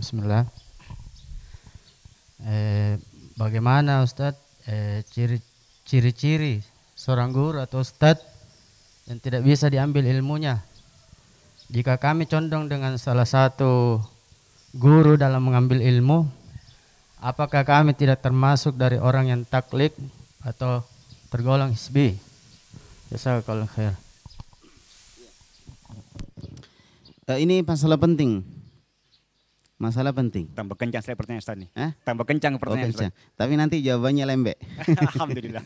Bismillah. Eh, bagaimana Ustadz eh, ciri ciri-ciri seorang guru atau Ustadz yang tidak bisa diambil ilmunya? Jika kami condong dengan salah satu guru dalam mengambil ilmu, apakah kami tidak termasuk dari orang yang taklik atau tergolong hisbi? Jazakallah khair. Eh, ini masalah penting Masalah penting. Tambah kencang saya pertanyaan Ustaz nih. Hah? Tambah kencang oh, pertanyaan oh, kencang. Ustaz. Tapi nanti jawabannya lembek. Alhamdulillah.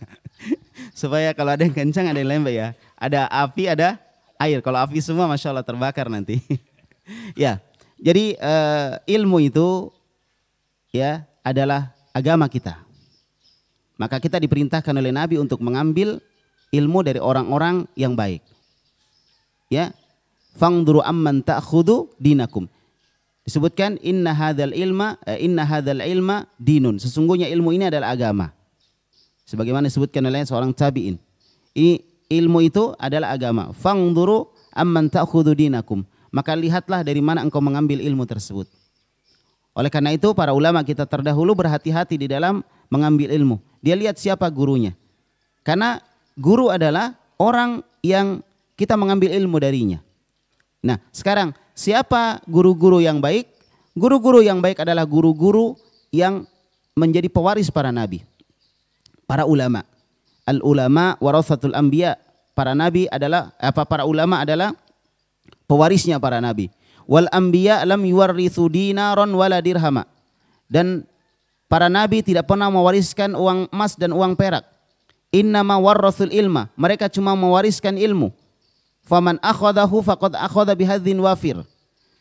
Supaya kalau ada yang kencang ada yang lembek ya. Ada api ada air. Kalau api semua Masya Allah terbakar nanti. ya. Jadi uh, ilmu itu ya adalah agama kita. Maka kita diperintahkan oleh Nabi untuk mengambil ilmu dari orang-orang yang baik. Ya. Fangduru amman ta'khudu dinakum disebutkan inna hadzal ilma eh, inna hadzal ilma dinun sesungguhnya ilmu ini adalah agama sebagaimana disebutkan oleh seorang tabi'in ilmu itu adalah agama fangduru amman ta'khudhu dinakum maka lihatlah dari mana engkau mengambil ilmu tersebut oleh karena itu para ulama kita terdahulu berhati-hati di dalam mengambil ilmu dia lihat siapa gurunya karena guru adalah orang yang kita mengambil ilmu darinya Nah, sekarang siapa guru-guru yang baik? Guru-guru yang baik adalah guru-guru yang menjadi pewaris para nabi, para ulama. Al ulama warasatul anbiya. Para nabi adalah apa para ulama adalah pewarisnya para nabi. Wal anbiya lam yuwarritsu dinaron wala dirhama. Dan para nabi tidak pernah mewariskan uang emas dan uang perak. Innama warrasul ilma. Mereka cuma mewariskan ilmu Faman akhadahu faqad akhadha bihadzin wafir.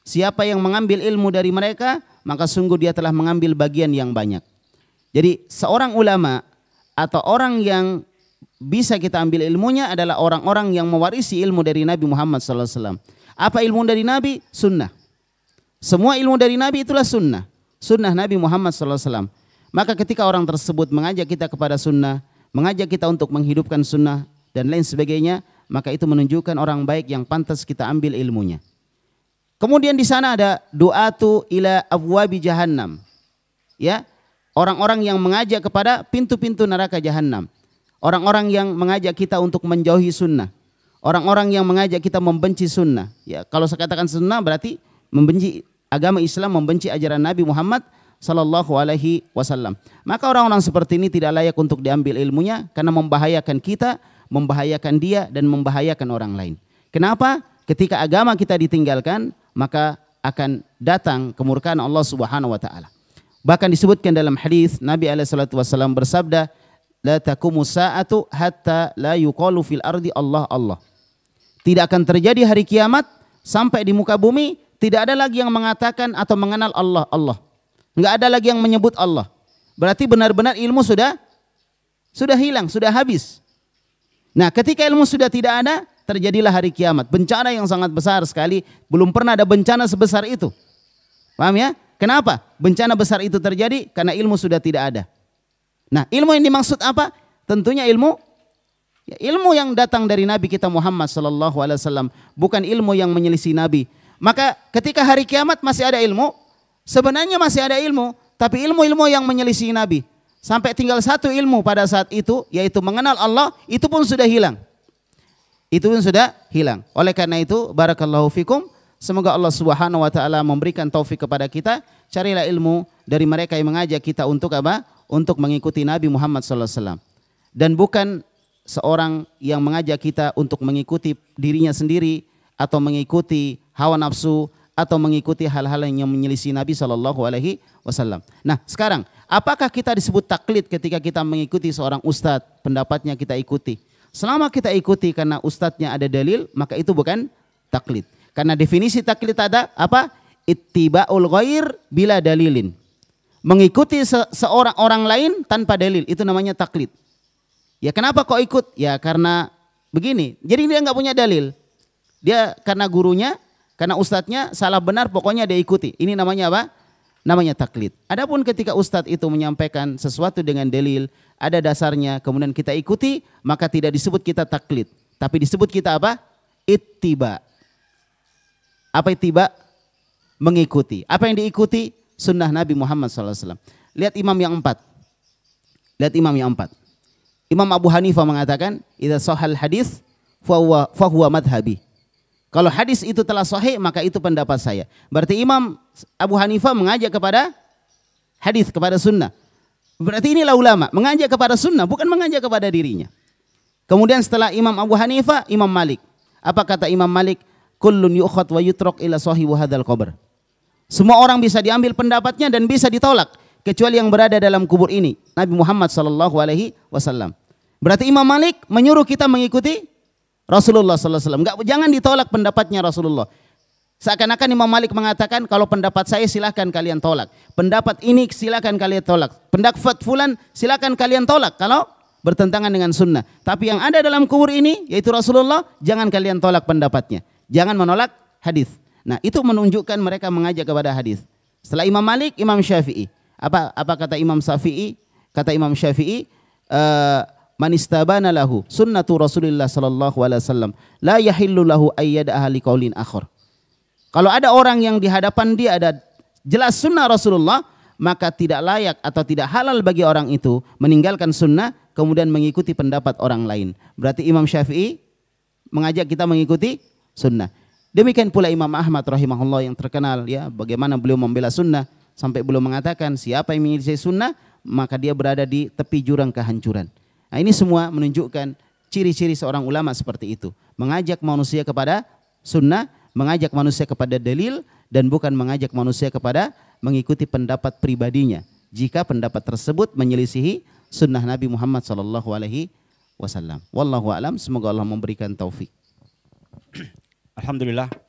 Siapa yang mengambil ilmu dari mereka, maka sungguh dia telah mengambil bagian yang banyak. Jadi seorang ulama atau orang yang bisa kita ambil ilmunya adalah orang-orang yang mewarisi ilmu dari Nabi Muhammad SAW. Apa ilmu dari Nabi? Sunnah. Semua ilmu dari Nabi itulah sunnah. Sunnah Nabi Muhammad SAW. Maka ketika orang tersebut mengajak kita kepada sunnah, mengajak kita untuk menghidupkan sunnah dan lain sebagainya, maka itu menunjukkan orang baik yang pantas kita ambil ilmunya. Kemudian di sana ada doa tu ila abwabi jahannam. Ya, orang-orang yang mengajak kepada pintu-pintu neraka jahannam. Orang-orang yang mengajak kita untuk menjauhi sunnah. Orang-orang yang mengajak kita membenci sunnah. Ya, kalau saya katakan sunnah berarti membenci agama Islam, membenci ajaran Nabi Muhammad Shallallahu Alaihi Wasallam. Maka orang-orang seperti ini tidak layak untuk diambil ilmunya karena membahayakan kita, membahayakan dia dan membahayakan orang lain. Kenapa? Ketika agama kita ditinggalkan, maka akan datang kemurkaan Allah Subhanahu wa taala. Bahkan disebutkan dalam hadis Nabi alaihi salatu wasallam bersabda, "La taqumu sa'atu hatta la yuqalu fil ardi Allah Allah." Tidak akan terjadi hari kiamat sampai di muka bumi tidak ada lagi yang mengatakan atau mengenal Allah Allah. Enggak ada lagi yang menyebut Allah. Berarti benar-benar ilmu sudah sudah hilang, sudah habis. Nah, ketika ilmu sudah tidak ada, terjadilah hari kiamat. Bencana yang sangat besar sekali, belum pernah ada bencana sebesar itu. Paham ya? Kenapa? Bencana besar itu terjadi karena ilmu sudah tidak ada. Nah, ilmu yang dimaksud apa? Tentunya ilmu ya, ilmu yang datang dari Nabi kita Muhammad sallallahu alaihi wasallam, bukan ilmu yang menyelisih Nabi. Maka ketika hari kiamat masih ada ilmu, Sebenarnya masih ada ilmu, tapi ilmu-ilmu yang menyelisih Nabi. Sampai tinggal satu ilmu pada saat itu, yaitu mengenal Allah, itu pun sudah hilang. Itu pun sudah hilang. Oleh karena itu, barakallahu fikum, Semoga Allah Subhanahu wa taala memberikan taufik kepada kita. Carilah ilmu dari mereka yang mengajak kita untuk apa? Untuk mengikuti Nabi Muhammad SAW. Dan bukan seorang yang mengajak kita untuk mengikuti dirinya sendiri atau mengikuti hawa nafsu atau mengikuti hal-hal yang menyelisih Nabi Shallallahu Alaihi Wasallam. Nah, sekarang apakah kita disebut taklid ketika kita mengikuti seorang ustadz pendapatnya kita ikuti? Selama kita ikuti karena ustadznya ada dalil, maka itu bukan taklid. Karena definisi taklid ada apa? Ittiba'ul ghair bila dalilin. Mengikuti se seorang orang lain tanpa dalil, itu namanya taklid. Ya kenapa kok ikut? Ya karena begini. Jadi dia nggak punya dalil. Dia karena gurunya karena ustadznya salah benar pokoknya dia ikuti. Ini namanya apa? Namanya taklid. Adapun ketika ustadz itu menyampaikan sesuatu dengan dalil, ada dasarnya, kemudian kita ikuti, maka tidak disebut kita taklid. Tapi disebut kita apa? Ittiba. Apa ittiba? Mengikuti. Apa yang diikuti? Sunnah Nabi Muhammad SAW. Lihat imam yang empat. Lihat imam yang empat. Imam Abu Hanifah mengatakan, "Idza sohal hadis fahuwa fahuwa madhhabi." Kalau hadis itu telah sahih maka itu pendapat saya. Berarti Imam Abu Hanifah mengajak kepada hadis kepada sunnah. Berarti inilah ulama mengajak kepada sunnah bukan mengajak kepada dirinya. Kemudian setelah Imam Abu Hanifah Imam Malik. Apa kata Imam Malik? Kullun yukhat wa yutrok ila sahibu hadzal qabr. Semua orang bisa diambil pendapatnya dan bisa ditolak kecuali yang berada dalam kubur ini. Nabi Muhammad sallallahu alaihi wasallam. Berarti Imam Malik menyuruh kita mengikuti Rasulullah SAW. Enggak, jangan ditolak pendapatnya Rasulullah. Seakan-akan Imam Malik mengatakan kalau pendapat saya silahkan kalian tolak. Pendapat ini silahkan kalian tolak. Pendapat fulan silahkan kalian tolak kalau bertentangan dengan sunnah. Tapi yang ada dalam kubur ini yaitu Rasulullah jangan kalian tolak pendapatnya. Jangan menolak hadis. Nah itu menunjukkan mereka mengajak kepada hadis. Setelah Imam Malik, Imam Syafi'i. Apa apa kata Imam Syafi'i? Kata Imam Syafi'i, uh, man istabana lahu sunnatu Rasulillah sallallahu alaihi wasallam la yahillu lahu ayyada ahli qaulin akhar. Kalau ada orang yang di hadapan dia ada jelas sunnah Rasulullah, maka tidak layak atau tidak halal bagi orang itu meninggalkan sunnah kemudian mengikuti pendapat orang lain. Berarti Imam Syafi'i mengajak kita mengikuti sunnah. Demikian pula Imam Ahmad rahimahullah yang terkenal ya bagaimana beliau membela sunnah sampai beliau mengatakan siapa yang mengikuti sunnah maka dia berada di tepi jurang kehancuran. Nah, ini semua menunjukkan ciri-ciri seorang ulama seperti itu. Mengajak manusia kepada sunnah, mengajak manusia kepada dalil, dan bukan mengajak manusia kepada mengikuti pendapat pribadinya. Jika pendapat tersebut menyelisihi sunnah Nabi Muhammad SAW. Wallahu alam. Semoga Allah memberikan taufik. Alhamdulillah.